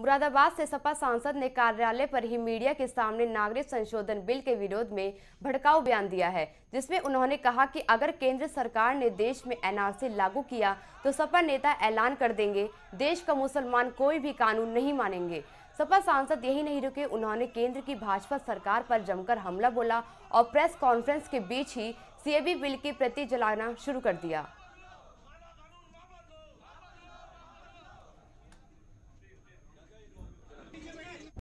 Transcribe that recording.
मुरादाबाद से सपा सांसद ने कार्यालय पर ही मीडिया के सामने नागरिक संशोधन बिल के विरोध में भड़काऊ बयान दिया है जिसमें उन्होंने कहा कि अगर केंद्र सरकार ने देश में एनआरसी लागू किया तो सपा नेता ऐलान कर देंगे देश का मुसलमान कोई भी कानून नहीं मानेंगे सपा सांसद यही नहीं रुके उन्होंने केंद्र की भाजपा सरकार पर जमकर हमला बोला और प्रेस कॉन्फ्रेंस के बीच ही सीएबी बिल के प्रति जलाना शुरू कर दिया